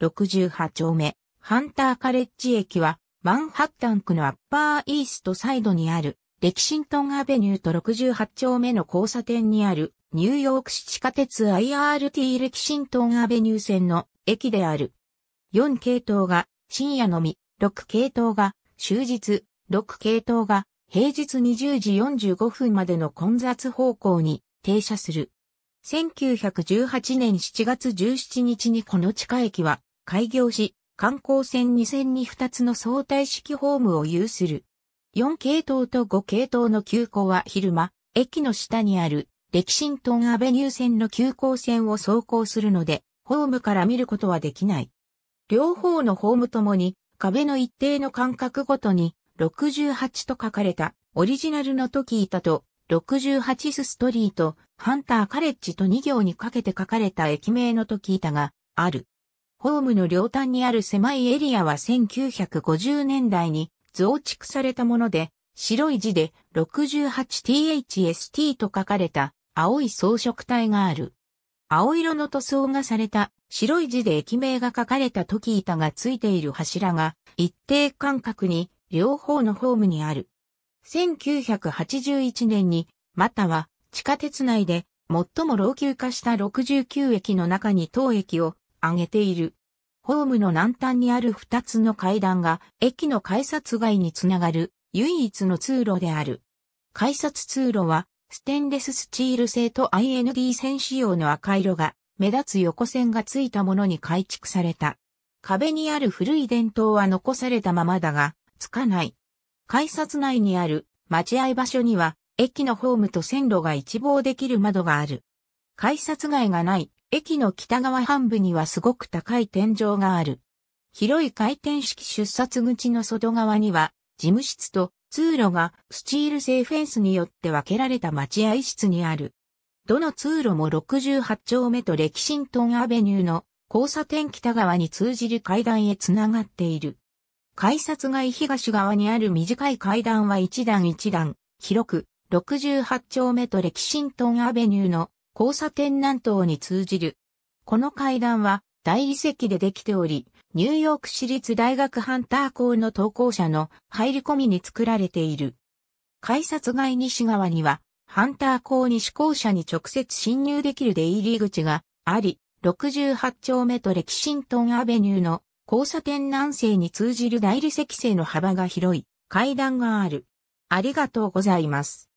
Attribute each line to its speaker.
Speaker 1: 68丁目、ハンターカレッジ駅は、マンハッタン区のアッパーイーストサイドにある、レキシントンアベニューと68丁目の交差点にある、ニューヨーク市地下鉄 IRT レキシントンアベニュー線の駅である。4系統が深夜のみ、6系統が終日、6系統が平日20時45分までの混雑方向に停車する。1918年7月17日にこの地下駅は開業し、観光船2線に2つの相対式ホームを有する。4系統と5系統の急行は昼間、駅の下にある、レキシントンアベニュー線の急行線を走行するので、ホームから見ることはできない。両方のホームともに、壁の一定の間隔ごとに、68と書かれた、オリジナルのトキータと、68スストリート、ハンターカレッジと2行にかけて書かれた駅名のトキータがある。ホームの両端にある狭いエリアは1950年代に増築されたもので、白い字で 68THST と書かれた青い装飾体がある。青色の塗装がされた白い字で駅名が書かれた時板がついている柱が一定間隔に両方のホームにある。1981年に、または地下鉄内で最も老朽化した69駅の中に当駅を上げている。ホームの南端にある二つの階段が駅の改札街につながる唯一の通路である。改札通路はステンレススチール製と IND 線仕様の赤色が目立つ横線がついたものに改築された。壁にある古い伝統は残されたままだが、つかない。改札内にある待合場所には駅のホームと線路が一望できる窓がある。改札外がない駅の北側半部にはすごく高い天井がある。広い回転式出札口の外側には、事務室と通路がスチール製フェンスによって分けられた待合室にある。どの通路も68丁目とレキシントンアベニューの交差点北側に通じる階段へつながっている。改札外東側にある短い階段は一段一段、広く、68丁目とレキシントンアベニューの交差点南東に通じる。この階段は大理石でできており、ニューヨーク市立大学ハンター校の投稿者の入り込みに作られている。改札外西側には、ハンター校西校舎に直接侵入できる出入り口があり、68丁目とレキシントンアベニューの交差点南西に通じる大理石製の幅が広い階段がある。ありがとうございます。